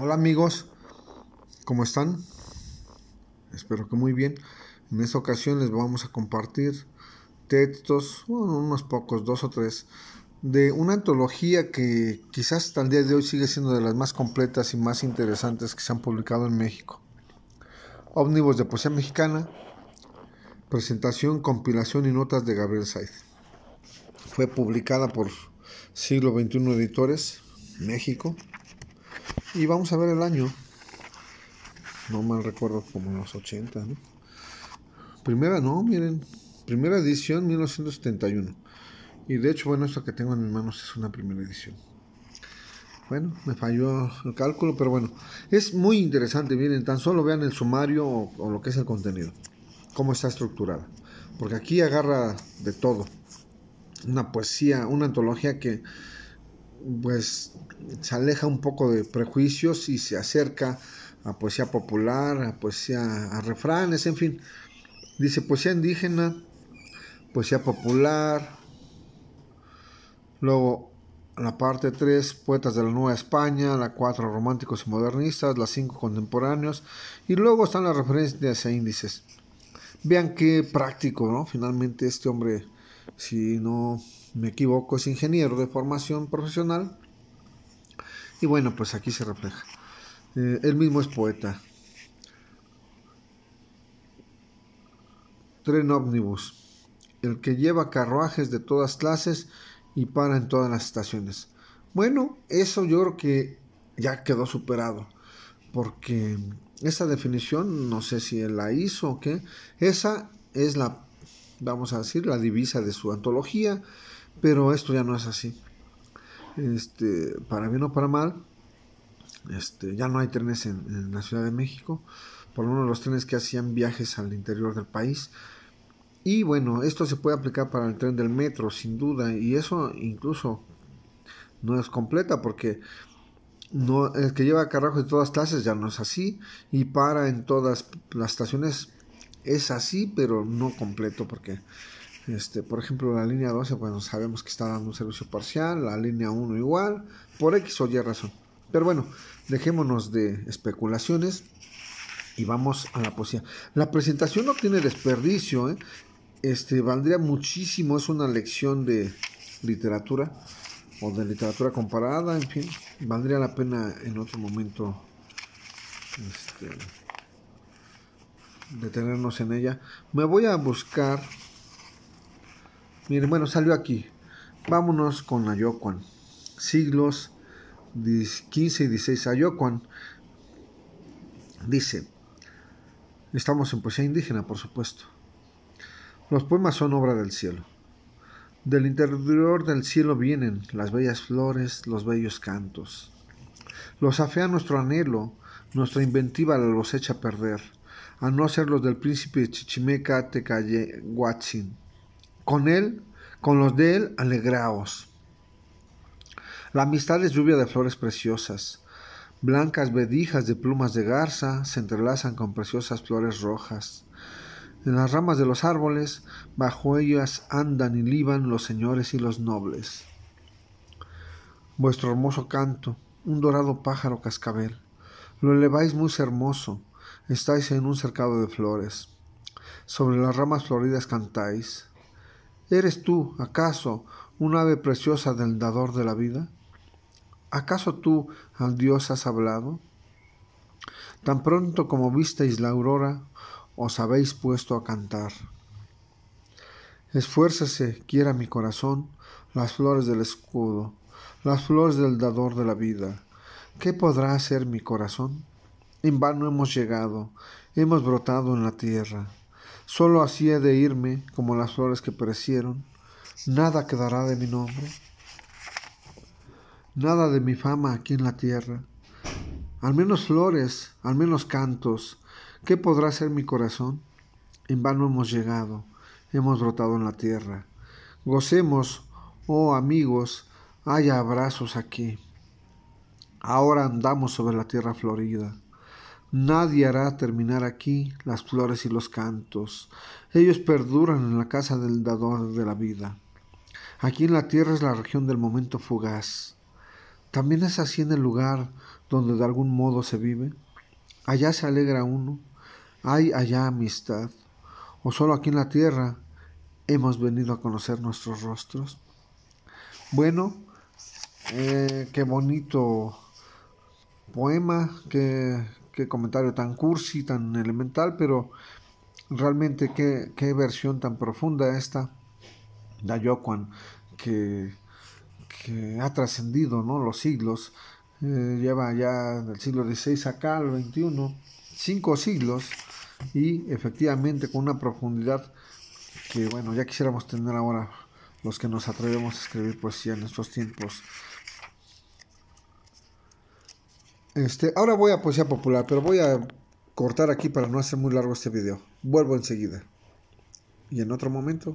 Hola amigos, ¿cómo están? Espero que muy bien. En esta ocasión les vamos a compartir textos, unos pocos, dos o tres, de una antología que quizás hasta el día de hoy sigue siendo de las más completas y más interesantes que se han publicado en México. Ómnibus de Poesía Mexicana, presentación, compilación y notas de Gabriel Said. Fue publicada por Siglo XXI Editores, México, y vamos a ver el año. No mal recuerdo, como en los 80, ¿no? Primera, no, miren. Primera edición, 1971. Y de hecho, bueno, esto que tengo en mis manos es una primera edición. Bueno, me falló el cálculo, pero bueno, es muy interesante. Miren, tan solo vean el sumario o, o lo que es el contenido, cómo está estructurada. Porque aquí agarra de todo. Una poesía, una antología que pues se aleja un poco de prejuicios y se acerca a poesía popular, a poesía, a refranes, en fin. Dice poesía indígena, poesía popular. Luego la parte 3, poetas de la Nueva España, la 4, románticos y modernistas, la 5, contemporáneos. Y luego están las referencias a e índices. Vean qué práctico, ¿no? Finalmente este hombre, si no me equivoco, es ingeniero de formación profesional. Y bueno, pues aquí se refleja. Eh, él mismo es poeta. Tren ómnibus, el que lleva carruajes de todas clases y para en todas las estaciones. Bueno, eso yo creo que ya quedó superado, porque esa definición, no sé si él la hizo o qué, esa es la, vamos a decir, la divisa de su antología pero esto ya no es así. Este, para bien o para mal, este, ya no hay trenes en, la Ciudad de México, por lo menos los trenes que hacían viajes al interior del país. Y bueno, esto se puede aplicar para el tren del metro, sin duda, y eso incluso no es completa porque no, el que lleva carrajo de todas clases ya no es así y para en todas las estaciones es así, pero no completo porque este, por ejemplo, la línea 12, bueno, sabemos que está dando un servicio parcial, la línea 1 igual, por X o Y razón. Pero bueno, dejémonos de especulaciones y vamos a la poesía. La presentación no tiene desperdicio, ¿eh? este, valdría muchísimo, es una lección de literatura o de literatura comparada, en fin, valdría la pena en otro momento este, detenernos en ella. Me voy a buscar Miren, bueno, salió aquí. Vámonos con Ayocuan. Siglos 15 y 16. Ayocuan dice, estamos en poesía indígena, por supuesto. Los poemas son obra del cielo. Del interior del cielo vienen las bellas flores, los bellos cantos. Los afea nuestro anhelo, nuestra inventiva los echa a perder, a no ser los del príncipe Chichimeca Tecayehuatzin con él, con los de él, alegraos. La amistad es lluvia de flores preciosas. Blancas vedijas de plumas de garza se entrelazan con preciosas flores rojas. En las ramas de los árboles, bajo ellas andan y liban los señores y los nobles. Vuestro hermoso canto, un dorado pájaro cascabel, lo eleváis muy hermoso, estáis en un cercado de flores. Sobre las ramas floridas cantáis, ¿Eres tú, acaso, un ave preciosa del dador de la vida? ¿Acaso tú al Dios has hablado? Tan pronto como visteis la aurora, os habéis puesto a cantar. Esfuércese, quiera mi corazón, las flores del escudo, las flores del dador de la vida. ¿Qué podrá hacer mi corazón? En vano hemos llegado, hemos brotado en la tierra. Solo así he de irme como las flores que perecieron. Nada quedará de mi nombre. Nada de mi fama aquí en la tierra. Al menos flores, al menos cantos. ¿Qué podrá ser mi corazón? En vano hemos llegado, hemos brotado en la tierra. Gocemos, oh amigos, haya abrazos aquí. Ahora andamos sobre la tierra florida. Nadie hará terminar aquí las flores y los cantos. Ellos perduran en la casa del dador de la vida. Aquí en la tierra es la región del momento fugaz. También es así en el lugar donde de algún modo se vive. Allá se alegra uno. Hay allá amistad. O solo aquí en la tierra hemos venido a conocer nuestros rostros. Bueno, eh, qué bonito poema, que qué comentario tan cursi, tan elemental, pero realmente qué, versión tan profunda esta de Yokuan que, que ha trascendido ¿no? los siglos. Eh, lleva ya del siglo XVI acá al XXI, cinco siglos, y efectivamente con una profundidad que, bueno, ya quisiéramos tener ahora los que nos atrevemos a escribir poesía en estos tiempos este, ahora voy a poesía popular, pero voy a cortar aquí para no hacer muy largo este video. Vuelvo enseguida. Y en otro momento